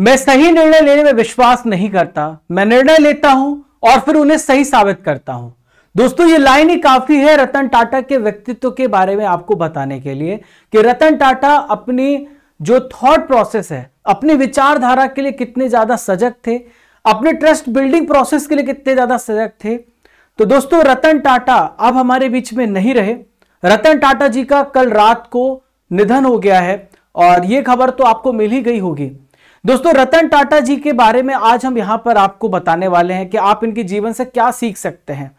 मैं सही निर्णय लेने में विश्वास नहीं करता मैं निर्णय लेता हूं और फिर उन्हें सही साबित करता हूं दोस्तों ये लाइन ही काफी है रतन टाटा के व्यक्तित्व के बारे में आपको बताने के लिए कि रतन टाटा अपनी जो थॉट प्रोसेस है अपनी विचारधारा के लिए कितने ज्यादा सजग थे अपने ट्रस्ट बिल्डिंग प्रोसेस के लिए कितने ज्यादा सजग थे तो दोस्तों रतन टाटा अब हमारे बीच में नहीं रहे रतन टाटा जी का कल रात को निधन हो गया है और ये खबर तो आपको मिल ही गई होगी दोस्तों रतन टाटा जी के बारे में आज हम यहाँ पर आपको बताने वाले हैं कि आप इनके जीवन से क्या सीख सकते हैं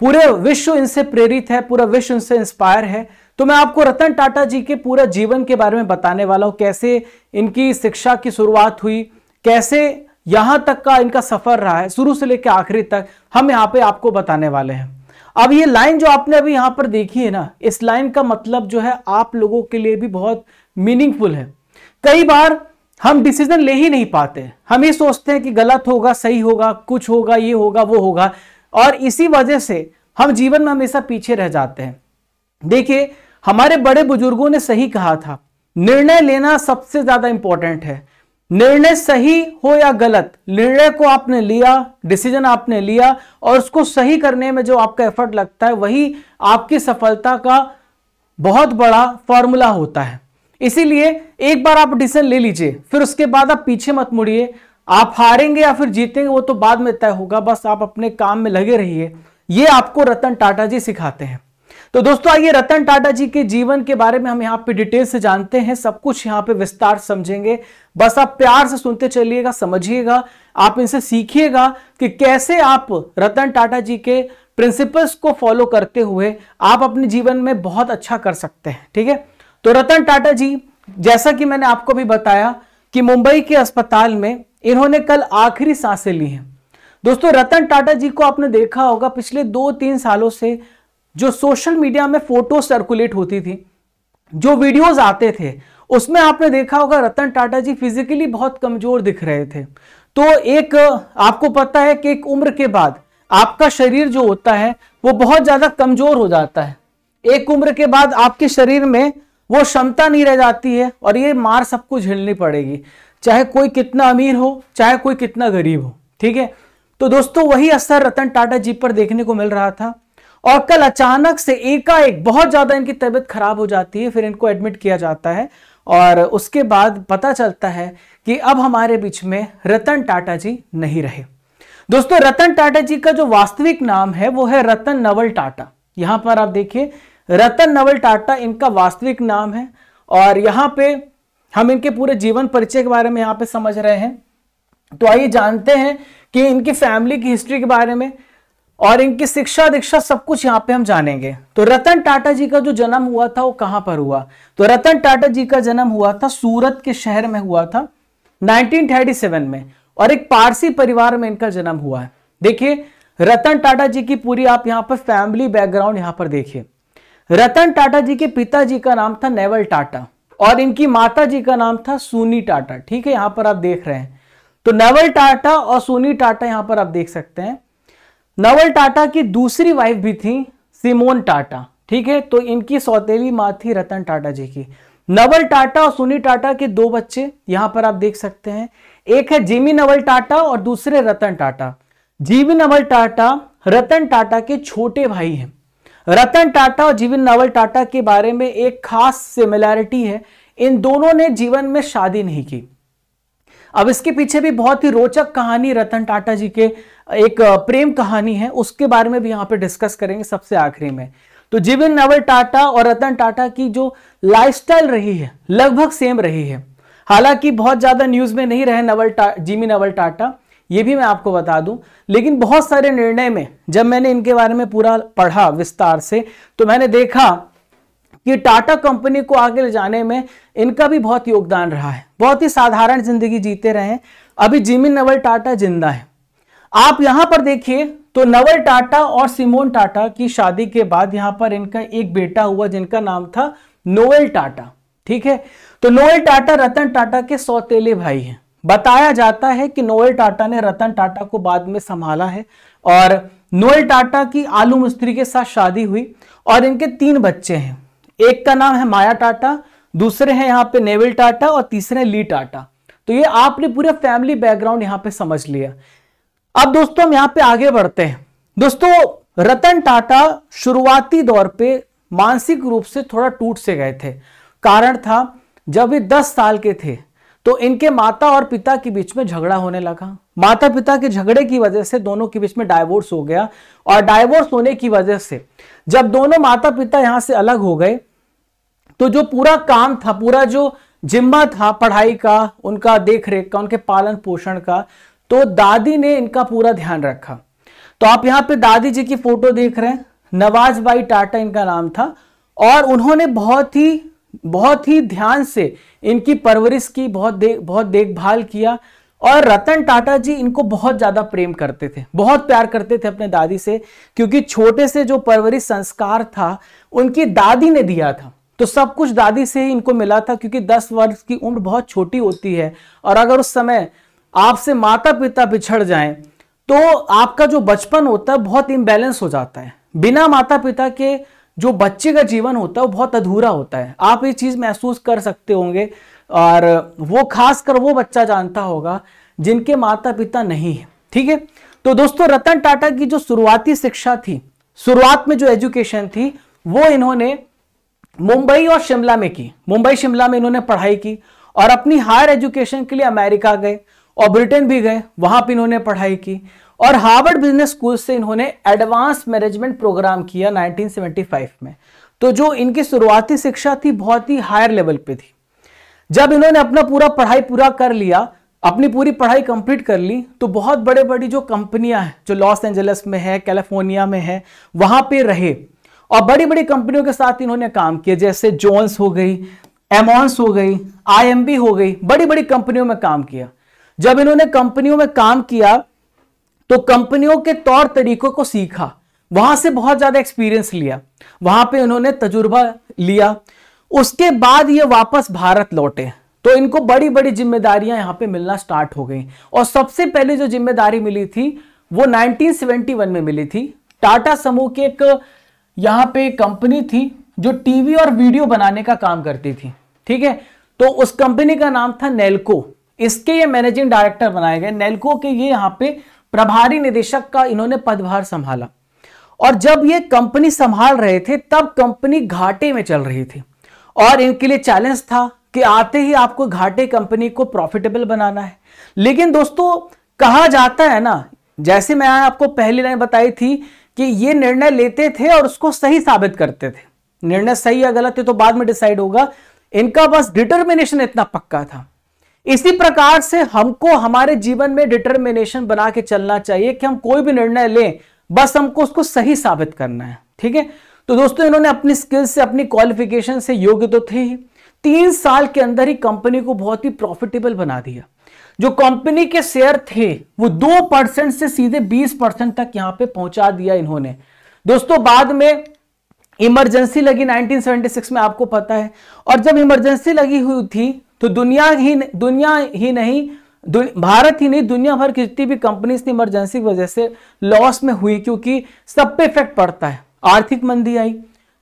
पूरे विश्व इनसे प्रेरित है पूरा विश्व इनसे इंस्पायर है तो मैं आपको रतन टाटा जी के पूरा जीवन के बारे में बताने वाला हूं कैसे इनकी शिक्षा की शुरुआत हुई कैसे यहां तक का इनका सफर रहा है शुरू से लेकर आखिरी तक हम यहाँ पे आपको बताने वाले हैं अब ये लाइन जो आपने अभी यहां पर देखी है ना इस लाइन का मतलब जो है आप लोगों के लिए भी बहुत मीनिंगफुल है कई बार हम डिसीजन ले ही नहीं पाते हम ये सोचते हैं कि गलत होगा सही होगा कुछ होगा ये होगा वो होगा और इसी वजह से हम जीवन में हमेशा पीछे रह जाते हैं देखिए हमारे बड़े बुजुर्गों ने सही कहा था निर्णय लेना सबसे ज्यादा इंपॉर्टेंट है निर्णय सही हो या गलत निर्णय को आपने लिया डिसीजन आपने लिया और उसको सही करने में जो आपका एफर्ट लगता है वही आपकी सफलता का बहुत बड़ा फॉर्मूला होता है इसीलिए एक बार आप डिसीजन ले लीजिए फिर उसके बाद आप पीछे मत मुड़िए आप हारेंगे या फिर जीतेंगे वो तो बाद में तय होगा बस आप अपने काम में लगे रहिए ये आपको रतन टाटा जी सिखाते हैं तो दोस्तों आइए रतन टाटा जी के जीवन के बारे में हम यहाँ पे डिटेल से जानते हैं सब कुछ यहाँ पे विस्तार समझेंगे बस आप प्यार से सुनते चलिएगा समझिएगा आप इनसे सीखिएगा कि कैसे आप रतन टाटा जी के प्रिंसिपल्स को फॉलो करते हुए आप अपने जीवन में बहुत अच्छा कर सकते हैं ठीक है तो रतन टाटा जी जैसा कि मैंने आपको भी बताया कि मुंबई के अस्पताल में इन्होंने कल आखिरी सांसें ली हैं दोस्तों रतन टाटा जी को आपने देखा होगा पिछले दो तीन सालों से जो सोशल मीडिया में फोटो सर्कुलेट होती थी जो वीडियोस आते थे उसमें आपने देखा होगा रतन टाटा जी फिजिकली बहुत कमजोर दिख रहे थे तो एक आपको पता है कि एक उम्र के बाद आपका शरीर जो होता है वो बहुत ज्यादा कमजोर हो जाता है एक उम्र के बाद आपके शरीर में वो क्षमता नहीं रह जाती है और ये मार सबको झेलनी पड़ेगी चाहे कोई कितना अमीर हो चाहे कोई कितना गरीब हो ठीक है तो दोस्तों वही असर रतन टाटा जी पर देखने को मिल रहा था और कल अचानक से एकाएक बहुत ज़्यादा इनकी तबीयत खराब हो जाती है फिर इनको एडमिट किया जाता है और उसके बाद पता चलता है कि अब हमारे बीच में रतन टाटा जी नहीं रहे दोस्तों रतन टाटा जी का जो वास्तविक नाम है वो है रतन नवल टाटा यहां पर आप देखिए रतन नवल टाटा इनका वास्तविक नाम है और यहाँ पे हम इनके पूरे जीवन परिचय के बारे में यहाँ पे समझ रहे हैं तो आइए जानते हैं कि इनकी फैमिली की हिस्ट्री के बारे में और इनकी शिक्षा दीक्षा सब कुछ यहाँ पे हम जानेंगे तो रतन टाटा जी का जो जन्म हुआ था वो कहाँ पर हुआ तो रतन टाटा जी का जन्म हुआ था सूरत के शहर में हुआ था 1937 में और एक पारसी परिवार में इनका जन्म हुआ है देखिए रतन टाटा जी की पूरी आप यहाँ पर फैमिली बैकग्राउंड यहाँ पर देखिए रतन टाटा जी के पिताजी का नाम था नेवल टाटा और इनकी माता जी का नाम था सोनी टाटा ठीक है यहां पर आप देख रहे हैं तो नवल टाटा और सोनी टाटा यहां पर आप देख सकते हैं नवल टाटा की दूसरी वाइफ भी थी सिमोन टाटा ठीक है तो इनकी सौतेली माँ थी रतन टाटा जी की नवल टाटा और सोनी टाटा के दो बच्चे यहां पर आप देख सकते हैं एक है जिमी नवल टाटा और दूसरे रतन टाटा जीवी नवल टाटा रतन टाटा के छोटे भाई हैं रतन टाटा और जीवन नावल टाटा के बारे में एक खास सिमिलैरिटी है इन दोनों ने जीवन में शादी नहीं की अब इसके पीछे भी बहुत ही रोचक कहानी रतन टाटा जी के एक प्रेम कहानी है उसके बारे में भी यहाँ पे डिस्कस करेंगे सबसे आखिरी में तो जीवन नवल टाटा और रतन टाटा की जो लाइफस्टाइल रही है लगभग सेम रही है हालांकि बहुत ज्यादा न्यूज में नहीं रहे नवल जीवी नवल टाटा ये भी मैं आपको बता दूं लेकिन बहुत सारे निर्णय में जब मैंने इनके बारे में पूरा पढ़ा विस्तार से तो मैंने देखा कि टाटा कंपनी को आगे ले जाने में इनका भी बहुत योगदान रहा है बहुत ही साधारण जिंदगी जीते रहे हैं अभी जिमी नवल टाटा जिंदा है आप यहां पर देखिए तो नवल टाटा और सिमोन टाटा की शादी के बाद यहां पर इनका एक बेटा हुआ जिनका नाम था नोएल टाटा ठीक है तो नोएल टाटा रतन टाटा के सौतेले भाई हैं बताया जाता है कि नोएल टाटा ने रतन टाटा को बाद में संभाला है और नोएल टाटा की आलू मिस्त्री के साथ शादी हुई और इनके तीन बच्चे हैं एक का नाम है माया टाटा दूसरे हैं यहाँ पे नेवल टाटा और तीसरे ली टाटा तो ये आपने पूरे फैमिली बैकग्राउंड यहाँ पे समझ लिया अब दोस्तों हम यहाँ पे आगे बढ़ते हैं दोस्तों रतन टाटा शुरुआती दौर पे मानसिक रूप से थोड़ा टूट से गए थे कारण था जब ये 10 साल के थे तो इनके माता और पिता के बीच में झगड़ा होने लगा माता पिता के झगड़े की वजह से दोनों के बीच में डाइवोर्स हो गया और डायवोर्स होने की वजह से जब दोनों माता पिता यहां से अलग हो गए तो जो पूरा काम था पूरा जो जिम्मा था पढ़ाई का उनका देख रेख का उनके पालन पोषण का तो दादी ने इनका पूरा ध्यान रखा तो आप यहाँ पे दादी जी की फोटो देख रहे हैं नवाज बाई टाटा इनका नाम था और उन्होंने बहुत ही बहुत ही ध्यान से इनकी परवरिश की बहुत देख बहुत देखभाल किया और रतन टाटा जी इनको बहुत ज़्यादा प्रेम करते थे बहुत प्यार करते थे अपने दादी से क्योंकि छोटे से जो परवरिश संस्कार था उनकी दादी ने दिया था तो सब कुछ दादी से ही इनको मिला था क्योंकि 10 वर्ष की उम्र बहुत छोटी होती है और अगर उस समय आपसे माता पिता बिछड़ जाएं तो आपका जो बचपन होता है बहुत इम्बैलेंस हो जाता है बिना माता पिता के जो बच्चे का जीवन होता है वो बहुत अधूरा होता है आप ये चीज़ महसूस कर सकते होंगे और वो खासकर वो बच्चा जानता होगा जिनके माता पिता नहीं है ठीक है तो दोस्तों रतन टाटा की जो शुरुआती शिक्षा थी शुरुआत में जो एजुकेशन थी वो इन्होंने मुंबई और शिमला में की मुंबई शिमला में इन्होंने पढ़ाई की और अपनी हायर एजुकेशन के लिए अमेरिका गए और ब्रिटेन भी गए वहां पर इन्होंने पढ़ाई की और हार्वर्ड बिजनेस स्कूल से इन्होंने एडवांस मैनेजमेंट प्रोग्राम किया 1975 में तो जो इनकी शुरुआती शिक्षा थी बहुत ही हायर लेवल पे थी जब इन्होंने अपना पूरा पढ़ाई पूरा कर लिया अपनी पूरी पढ़ाई कंप्लीट कर ली तो बहुत बड़े बड़ी जो कंपनियां हैं जो लॉस एंजल्स में है कैलिफोर्निया में है वहां पर रहे और बड़ी बड़ी कंपनियों के साथ इन्होंने काम किया जैसे जोन्स हो गई एमॉन्स हो गई आई हो गई बड़ी बड़ी कंपनियों में काम किया जब इन्होंने कंपनियों में काम किया तो कंपनियों के तौर तरीकों को सीखा वहां से बहुत ज्यादा एक्सपीरियंस लिया वहां पे इन्होंने तजुर्बा लिया उसके बाद ये वापस भारत लौटे तो इनको बड़ी बड़ी जिम्मेदारियां यहां पे मिलना स्टार्ट हो गई और सबसे पहले जो जिम्मेदारी मिली थी वो 1971 में मिली थी टाटा समूह की एक यहां पे कंपनी थी जो टीवी और वीडियो बनाने का काम करती थी ठीक है तो उस कंपनी का नाम था नेल्को इसके ये मैनेजिंग डायरेक्टर बनाए गए नेल्को के ये यहां पे प्रभारी निदेशक का इन्होंने पदभार संभाला और जब ये कंपनी संभाल रहे थे तब कंपनी घाटे में चल रही थी और इनके लिए चैलेंज था कि आते ही आपको घाटे कंपनी को प्रॉफिटेबल बनाना है लेकिन दोस्तों कहा जाता है ना जैसे मैं आपको पहली लाइन बताई थी कि ये निर्णय लेते थे और उसको सही साबित करते थे निर्णय सही या गलत है तो बाद में डिसाइड होगा इनका बस डिटर्मिनेशन इतना पक्का था इसी प्रकार से हमको हमारे जीवन में डिटर्मिनेशन बना के चलना चाहिए कि हम कोई भी निर्णय लें बस हमको उसको सही साबित करना है ठीक है तो दोस्तों इन्होंने अपनी स्किल्स से अपनी क्वालिफिकेशन से योग्य तो थे ही तीन साल के अंदर ही कंपनी को बहुत ही प्रॉफिटेबल बना दिया जो कंपनी के शेयर थे वो दो परसेंट से सीधे बीस परसेंट तक यहां पे पहुंचा दिया इन्होंने दोस्तों बाद में इमरजेंसी लगी 1976 में आपको पता है और जब इमरजेंसी लगी हुई थी तो दुनिया ही दुनिया ही नहीं भारत ही नहीं दुनिया भर की जितनी भी कंपनीज थी इमरजेंसी की वजह से लॉस में हुई क्योंकि सब पे इफेक्ट पड़ता है आर्थिक मंदी आई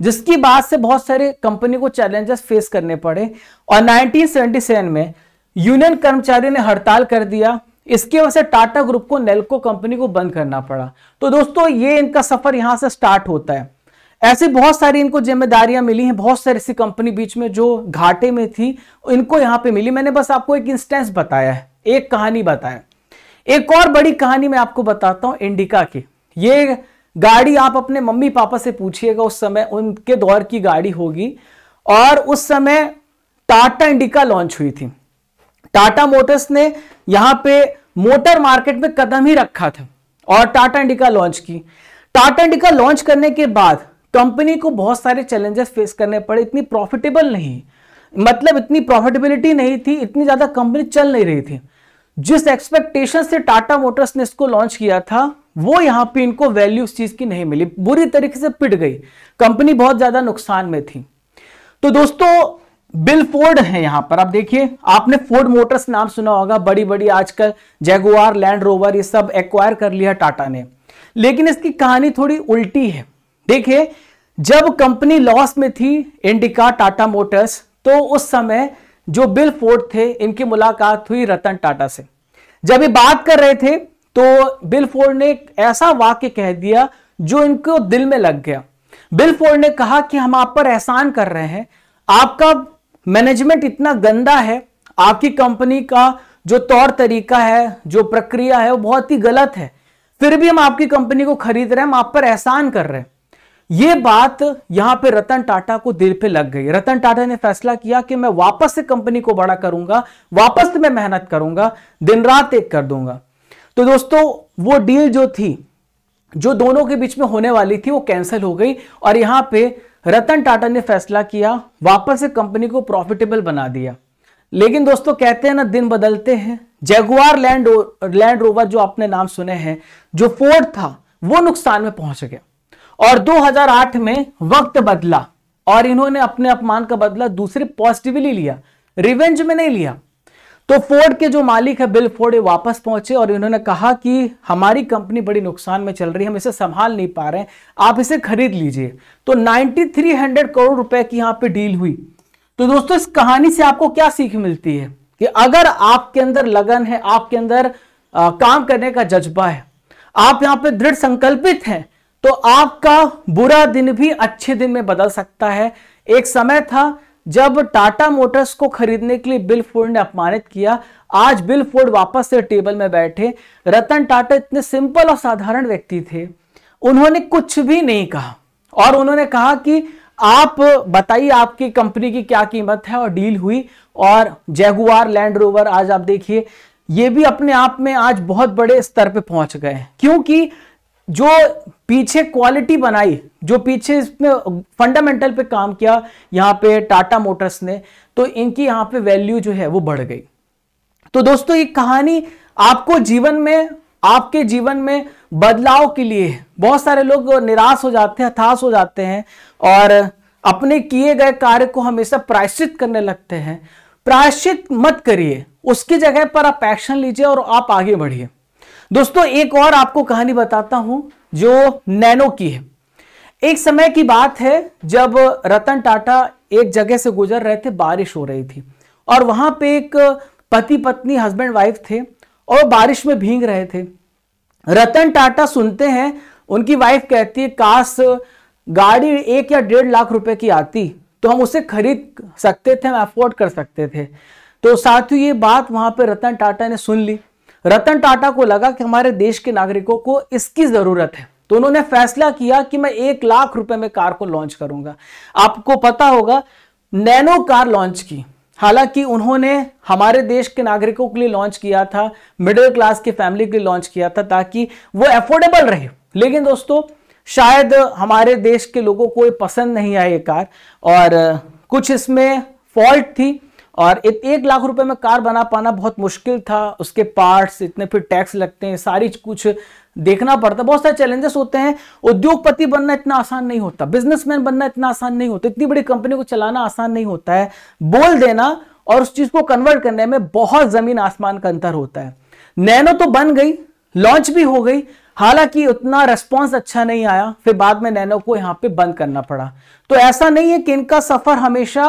जिसकी बात से बहुत सारे कंपनी को चैलेंजेस फेस करने पड़े और 1977 में यूनियन कर्मचारी ने हड़ताल कर दिया इसकी वजह से टाटा ग्रुप को नेल्को कंपनी को बंद करना पड़ा तो दोस्तों ये इनका सफर यहां से स्टार्ट होता है ऐसे बहुत सारी इनको जिम्मेदारियां मिली हैं बहुत सारी ऐसी कंपनी बीच में जो घाटे में थी इनको यहां पे मिली मैंने बस आपको एक इंस्टेंस बताया है एक कहानी बताया एक और बड़ी कहानी मैं आपको बताता हूं इंडिका की ये गाड़ी आप अपने मम्मी पापा से पूछिएगा उस समय उनके दौर की गाड़ी होगी और उस समय टाटा इंडिका लॉन्च हुई थी टाटा मोटर्स ने यहां पे मोटर मार्केट में कदम ही रखा था और टाटा इंडिका लॉन्च की टाटा इंडिका लॉन्च करने के बाद कंपनी को बहुत सारे चैलेंजेस फेस करने पड़े इतनी प्रॉफिटेबल नहीं मतलब इतनी प्रॉफिटेबिलिटी नहीं थी इतनी ज़्यादा कंपनी चल नहीं रही थी जिस एक्सपेक्टेशन से टाटा मोटर्स ने इसको लॉन्च किया था वो यहां पे इनको वैल्यू चीज़ की नहीं मिली बुरी तरीके से पिट गई कंपनी बहुत ज़्यादा नुकसान में थी तो दोस्तों बिल फोर्ड है यहां पर आप देखिए आपने फोर्ड मोटर्स नाम सुना होगा बड़ी बड़ी आजकल जैगुआर लैंड रोवर ये सब एक्वायर कर लिया टाटा ने लेकिन इसकी कहानी थोड़ी उल्टी है देखिए जब कंपनी लॉस में थी इंडिका टाटा मोटर्स तो उस समय जो बिल फोर्ड थे इनकी मुलाकात हुई रतन टाटा से जब ये बात कर रहे थे तो बिल फोर्ड ने एक ऐसा वाक्य कह दिया जो इनको दिल में लग गया बिल फोर्ड ने कहा कि हम आप पर एहसान कर रहे हैं आपका मैनेजमेंट इतना गंदा है आपकी कंपनी का जो तौर तरीका है जो प्रक्रिया है वो बहुत ही गलत है फिर भी हम आपकी कंपनी को खरीद रहे हैं हम आप पर एहसान कर रहे हैं ये बात यहां पे रतन टाटा को दिल पे लग गई रतन टाटा ने फैसला किया कि मैं वापस से कंपनी को बड़ा करूंगा वापस से मैं मेहनत करूंगा दिन रात एक कर दूंगा तो दोस्तों वो डील जो थी जो दोनों के बीच में होने वाली थी वो कैंसिल हो गई और यहां पे रतन टाटा ने फैसला किया वापस से कंपनी को प्रॉफिटेबल बना दिया लेकिन दोस्तों कहते हैं ना दिन बदलते हैं जैगुआर लैंड लैंड रोवर जो आपने नाम सुने हैं जो फोर्ड था वो नुकसान में पहुंच गया और 2008 में वक्त बदला और इन्होंने अपने अपमान का बदला दूसरे पॉजिटिवली लिया रिवेंज में नहीं लिया तो फोर्ड के जो मालिक है बिल फोर्ड वापस पहुंचे और इन्होंने कहा कि हमारी कंपनी बड़ी नुकसान में चल रही है हम इसे संभाल नहीं पा रहे हैं आप इसे खरीद लीजिए तो 9300 करोड़ रुपए की यहां पे डील हुई तो दोस्तों इस कहानी से आपको क्या सीख मिलती है कि अगर आपके अंदर लगन है आपके अंदर आ, काम करने का जज्बा है आप यहां पर दृढ़ संकल्पित हैं तो आपका बुरा दिन भी अच्छे दिन में बदल सकता है एक समय था जब टाटा मोटर्स को खरीदने के लिए बिल फोर्ड ने अपमानित किया आज बिल फोर्ड वापस से टेबल में बैठे रतन टाटा इतने सिंपल और साधारण व्यक्ति थे उन्होंने कुछ भी नहीं कहा और उन्होंने कहा कि आप बताइए आपकी कंपनी की क्या कीमत है और डील हुई और जैगुआर लैंड रोवर आज आप देखिए ये भी अपने आप में आज बहुत बड़े स्तर पे पहुंच गए क्योंकि जो पीछे क्वालिटी बनाई जो पीछे इसमें फंडामेंटल पे काम किया यहाँ पे टाटा मोटर्स ने तो इनकी यहां पे वैल्यू जो है वो बढ़ गई तो दोस्तों ये कहानी आपको जीवन में आपके जीवन में बदलाव के लिए बहुत सारे लोग निराश हो जाते हैं हताश हो जाते हैं और अपने किए गए कार्य को हमेशा प्रायश्चित करने लगते हैं प्रायश्चित मत करिए उसकी जगह पर आप एक्शन लीजिए और आप आगे बढ़िए दोस्तों एक और आपको कहानी बताता हूं जो नैनो की है एक समय की बात है जब रतन टाटा एक जगह से गुजर रहे थे बारिश हो रही थी और वहां पे एक पति पत्नी हस्बैंड वाइफ थे और बारिश में भींग रहे थे रतन टाटा सुनते हैं उनकी वाइफ कहती है काश गाड़ी एक या डेढ़ लाख रुपए की आती तो हम उसे खरीद सकते थे हम अफोर्ड कर सकते थे तो साथ ही ये बात वहां पर रतन टाटा ने सुन ली रतन टाटा को लगा कि हमारे देश के नागरिकों को इसकी जरूरत है तो उन्होंने फैसला किया कि मैं एक लाख रुपए में कार को लॉन्च करूंगा आपको पता होगा नैनो कार लॉन्च की हालांकि उन्होंने हमारे देश के नागरिकों के लिए लॉन्च किया था मिडिल क्लास की फैमिली के लिए लॉन्च किया था ताकि वो अफोर्डेबल रहे लेकिन दोस्तों शायद हमारे देश के लोगों को पसंद नहीं आई ये कार और कुछ इसमें फॉल्ट थी और एक लाख रुपए में कार बना पाना बहुत मुश्किल था उसके पार्ट्स इतने फिर टैक्स लगते हैं सारी कुछ देखना पड़ता है बहुत सारे चैलेंजेस होते हैं उद्योगपति बनना इतना आसान नहीं होता बिजनेसमैन बनना इतना आसान नहीं होता इतनी बड़ी कंपनी को चलाना आसान नहीं होता है बोल देना और उस चीज को कन्वर्ट करने में बहुत जमीन आसमान का अंतर होता है नैनो तो बन गई लॉन्च भी हो गई हालांकि उतना रेस्पॉन्स अच्छा नहीं आया फिर बाद में नैनो को यहाँ पे बंद करना पड़ा तो ऐसा नहीं है कि इनका सफर हमेशा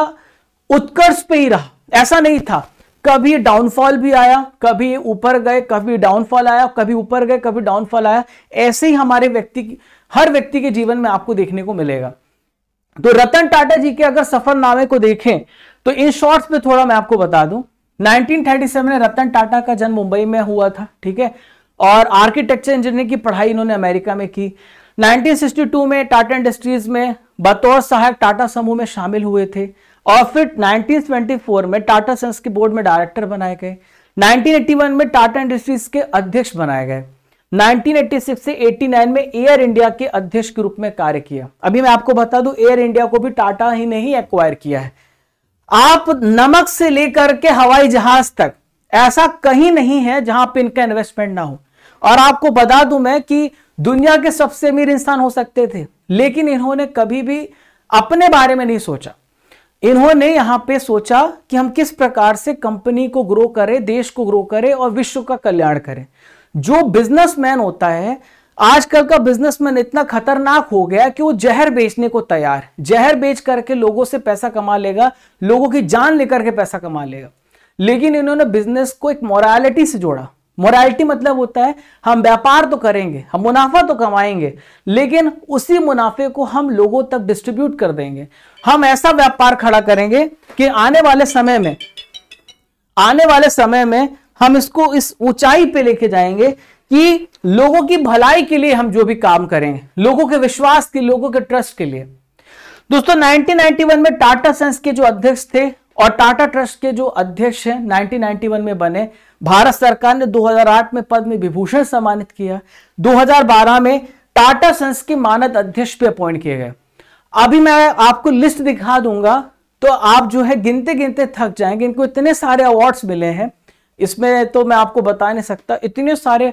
उत्कर्ष पे ही रहा ऐसा नहीं था कभी डाउनफॉल भी आया कभी ऊपर गए कभी डाउनफॉल आया कभी ऊपर गए कभी डाउनफॉल आया ऐसे ही हमारे व्यक्ति हर व्यक्ति के जीवन में आपको देखने को मिलेगा तो रतन टाटा जी के अगर सफरनामे को देखें तो इन शॉर्ट्स में थोड़ा मैं आपको बता दूं 1937 में रतन टाटा का जन्म मुंबई में हुआ था ठीक है और आर्किटेक्चर इंजीनियरिंग की पढ़ाई इन्होंने अमेरिका में की 1962 में टाटा इंडस्ट्रीज में बतौर सहायक टाटा समूह में शामिल हुए थे और फिर 1924 में टाटा सन्स के बोर्ड में डायरेक्टर बनाए गए 1981 में टाटा इंडस्ट्रीज के अध्यक्ष बनाए गए 1986 से 89 में एयर इंडिया के अध्यक्ष के रूप में कार्य किया अभी मैं आपको बता दूं एयर इंडिया को भी टाटा ही ने ही एक्वायर किया है आप नमक से लेकर के हवाई जहाज तक ऐसा कहीं नहीं है जहां पर इनका इन्वेस्टमेंट ना हो और आपको बता दूं मैं कि दुनिया के सबसे अमीर इंसान हो सकते थे लेकिन इन्होंने कभी भी अपने बारे में नहीं सोचा इन्होंने यहां पे सोचा कि हम किस प्रकार से कंपनी को ग्रो करें देश को ग्रो करें और विश्व का कल्याण करें जो बिजनेसमैन होता है आजकल का बिजनेसमैन इतना खतरनाक हो गया कि वो जहर बेचने को तैयार है जहर बेच करके लोगों से पैसा कमा लेगा लोगों की जान लेकर के पैसा कमा लेगा लेकिन इन्होंने बिजनेस को एक मोरालिटी से जोड़ा मोरालिटी मतलब होता है हम व्यापार तो करेंगे हम मुनाफा तो कमाएंगे लेकिन उसी मुनाफे को हम लोगों तक डिस्ट्रीब्यूट कर देंगे हम ऐसा व्यापार खड़ा करेंगे कि आने वाले समय में आने वाले समय में हम इसको इस ऊंचाई पे लेके जाएंगे कि लोगों की भलाई के लिए हम जो भी काम करें लोगों के विश्वास के लोगों के ट्रस्ट के लिए दोस्तों 1991 में टाटा सन्स के जो अध्यक्ष थे और टाटा ट्रस्ट के जो अध्यक्ष हैं 1991 में बने भारत सरकार ने 2008 में पद्म विभूषण सम्मानित किया 2012 में टाटा संस के मानद अध्यक्ष पे अपॉइंट किए गए अभी मैं आपको लिस्ट दिखा दूंगा तो आप जो है गिनते गिनते थक जाएंगे इनको इतने सारे अवार्ड्स मिले हैं इसमें तो मैं आपको बता नहीं सकता इतने सारे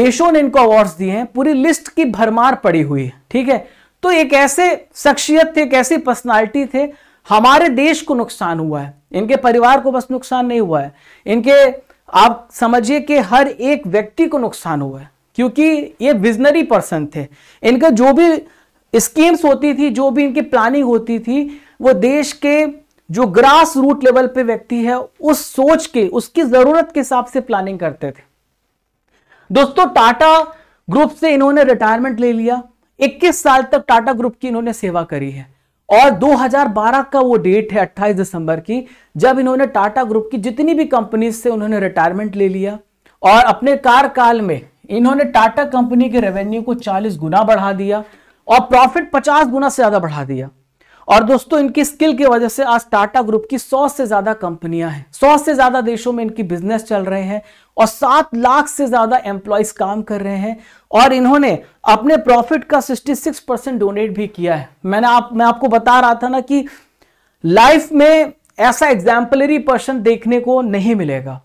देशों ने इनको अवार्ड्स दिए हैं पूरी लिस्ट की भरमार पड़ी हुई है ठीक है तो एक ऐसे शख्सियत थे एक ऐसी पर्सनैलिटी थे हमारे देश को नुकसान हुआ है इनके परिवार को बस नुकसान नहीं हुआ है इनके आप समझिए कि हर एक व्यक्ति को नुकसान हुआ है क्योंकि ये विजनरी पर्सन थे इनका जो भी स्कीम्स होती थी जो भी इनकी प्लानिंग होती थी वो देश के जो ग्रास रूट लेवल पे व्यक्ति है उस सोच के उसकी जरूरत के हिसाब से प्लानिंग करते थे दोस्तों टाटा ग्रुप से इन्होंने रिटायरमेंट ले लिया 21 साल तक टाटा ग्रुप की इन्होंने सेवा करी है और 2012 का वो डेट है 28 दिसंबर की जब इन्होंने टाटा ग्रुप की जितनी भी कंपनीज से उन्होंने रिटायरमेंट ले लिया और अपने कार्यकाल में इन्होंने टाटा कंपनी के रेवेन्यू को 40 गुना बढ़ा दिया और प्रॉफिट 50 गुना से ज्यादा बढ़ा दिया और दोस्तों इनकी स्किल की वजह से आज टाटा ग्रुप की सौ से ज्यादा कंपनियां हैं सौ से ज्यादा देशों में इनकी बिजनेस चल रहे हैं और सात लाख से ज्यादा एम्प्लॉयज काम कर रहे हैं और इन्होंने अपने प्रॉफिट का 66 परसेंट डोनेट भी किया है मैंने आप मैं आपको बता रहा था ना कि लाइफ में ऐसा एग्जाम्पलरी पर्सन देखने को नहीं मिलेगा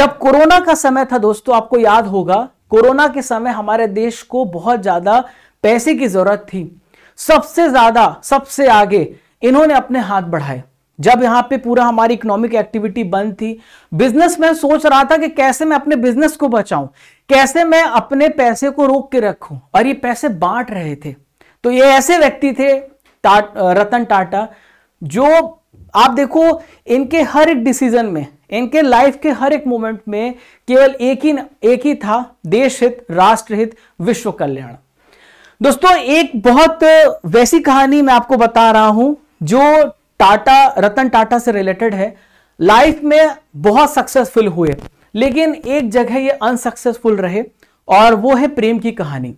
जब कोरोना का समय था दोस्तों आपको याद होगा कोरोना के समय हमारे देश को बहुत ज्यादा पैसे की जरूरत थी सबसे ज्यादा सबसे आगे इन्होंने अपने हाथ बढ़ाए जब यहां पे पूरा हमारी इकोनॉमिक एक्टिविटी बंद थी बिजनेस मैन सोच रहा था कि कैसे मैं अपने बिजनेस को बचाऊं कैसे मैं अपने पैसे को रोक के रखूं और ये पैसे बांट रहे थे तो ये ऐसे व्यक्ति थे ताट, रतन टाटा जो आप देखो इनके हर एक डिसीजन में इनके लाइफ के हर एक मोमेंट में केवल एक ही एक ही था देश हित राष्ट्र हित विश्व कल्याण दोस्तों एक बहुत वैसी कहानी मैं आपको बता रहा हूं जो टाटा रतन टाटा से रिलेटेड है लाइफ में बहुत सक्सेसफुल हुए लेकिन एक जगह ये अनसक्सेसफुल रहे और वो है प्रेम की कहानी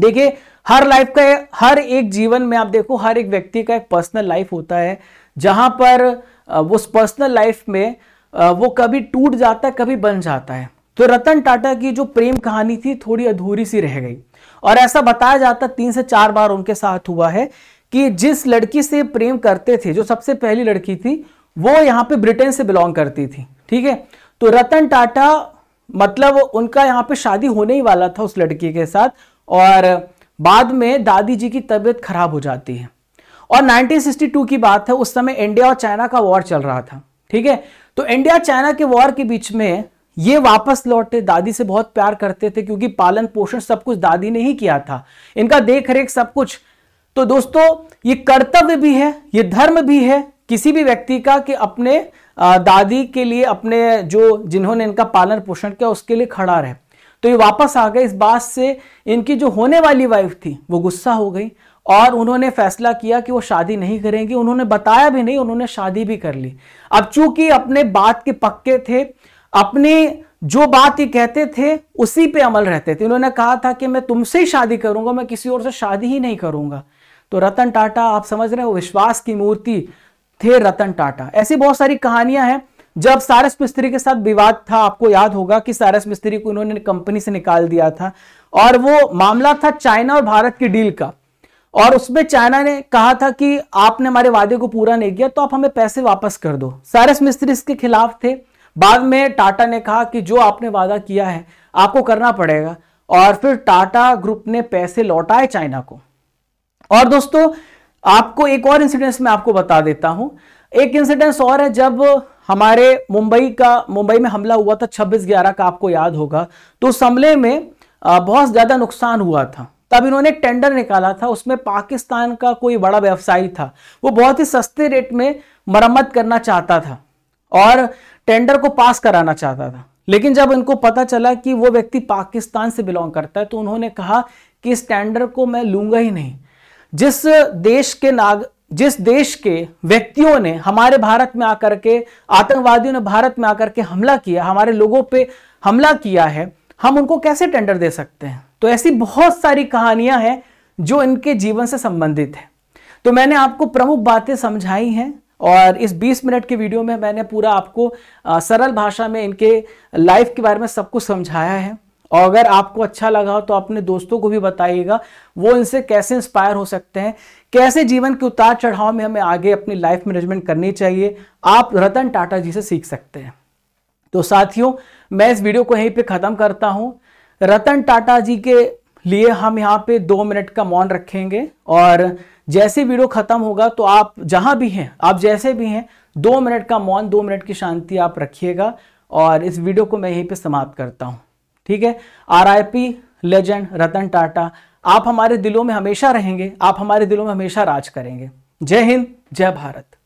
देखिए हर लाइफ का हर एक जीवन में आप देखो हर एक व्यक्ति का एक पर्सनल लाइफ होता है जहां पर उस पर्सनल लाइफ में वो कभी टूट जाता है कभी बन जाता है तो रतन टाटा की जो प्रेम कहानी थी थोड़ी अधूरी सी रह गई और ऐसा बताया जाता तीन से चार बार उनके साथ हुआ है कि जिस लड़की से प्रेम करते थे जो सबसे पहली लड़की थी वो यहाँ पे ब्रिटेन से बिलोंग करती थी ठीक है तो रतन टाटा मतलब उनका यहां पे शादी होने ही वाला था उस लड़की के साथ और बाद में दादी जी की तबीयत खराब हो जाती है और 1962 की बात है उस समय इंडिया और चाइना का वॉर चल रहा था ठीक है तो इंडिया चाइना के वॉर के बीच में ये वापस लौटे दादी से बहुत प्यार करते थे क्योंकि पालन पोषण सब कुछ दादी ने ही किया था इनका देख रेख सब कुछ तो दोस्तों ये कर्तव्य भी है ये धर्म भी है किसी भी व्यक्ति का कि अपने दादी के लिए अपने जो जिन्होंने इनका पालन पोषण किया उसके लिए खड़ा रहे तो ये वापस आ गए इस बात से इनकी जो होने वाली वाइफ थी वो गुस्सा हो गई और उन्होंने फैसला किया कि वो शादी नहीं करेंगी उन्होंने बताया भी नहीं उन्होंने शादी भी कर ली अब चूंकि अपने बात के पक्के थे अपने जो बात ये कहते थे उसी पे अमल रहते थे उन्होंने कहा था कि मैं तुमसे ही शादी करूंगा मैं किसी और से शादी ही नहीं करूंगा तो रतन टाटा आप समझ रहे हो विश्वास की मूर्ति थे रतन टाटा ऐसी बहुत सारी कहानियां हैं जब सारस मिस्त्री के साथ विवाद था आपको याद होगा कि सारस मिस्त्री को उन्होंने कंपनी से निकाल दिया था और वो मामला था चाइना और भारत की डील का और उसमें चाइना ने कहा था कि आपने हमारे वादे को पूरा नहीं किया तो आप हमें पैसे वापस कर दो सारस मिस्त्री इसके खिलाफ थे बाद में टाटा ने कहा कि जो आपने वादा किया है आपको करना पड़ेगा और फिर टाटा ग्रुप ने पैसे लौटाए चाइना को और दोस्तों आपको एक और इंसिडेंस मैं आपको बता देता हूं एक इंसिडेंस और है जब हमारे मुंबई का मुंबई में हमला हुआ था 26 ग्यारह का आपको याद होगा तो उस हमले में बहुत ज़्यादा नुकसान हुआ था तब इन्होंने एक टेंडर निकाला था उसमें पाकिस्तान का कोई बड़ा व्यवसायी था वो बहुत ही सस्ते रेट में मरम्मत करना चाहता था और टेंडर को पास कराना चाहता था लेकिन जब इनको पता चला कि वो व्यक्ति पाकिस्तान से बिलोंग करता है तो उन्होंने कहा कि इस टेंडर को मैं लूंगा ही नहीं जिस देश के नाग जिस देश के व्यक्तियों ने हमारे भारत में आकर के आतंकवादियों ने भारत में आकर के हमला किया हमारे लोगों पे हमला किया है हम उनको कैसे टेंडर दे सकते हैं तो ऐसी बहुत सारी कहानियां हैं जो इनके जीवन से संबंधित है तो मैंने आपको प्रमुख बातें समझाई हैं और इस 20 मिनट के वीडियो में मैंने पूरा आपको सरल भाषा में इनके लाइफ के बारे में सब कुछ समझाया है और अगर आपको अच्छा लगा हो तो अपने दोस्तों को भी बताइएगा वो इनसे कैसे इंस्पायर हो सकते हैं कैसे जीवन के उतार चढ़ाव में हमें आगे अपनी लाइफ मैनेजमेंट करनी चाहिए आप रतन टाटा जी से सीख सकते हैं तो साथियों मैं इस वीडियो को यहीं पे ख़त्म करता हूँ रतन टाटा जी के लिए हम यहाँ पे दो मिनट का मौन रखेंगे और जैसे वीडियो खत्म होगा तो आप जहां भी हैं आप जैसे भी हैं दो मिनट का मौन दो मिनट की शांति आप रखिएगा और इस वीडियो को मैं यहीं पे समाप्त करता हूं ठीक है पी लेजेंड रतन टाटा आप हमारे दिलों में हमेशा रहेंगे आप हमारे दिलों में हमेशा राज करेंगे जय हिंद जय भारत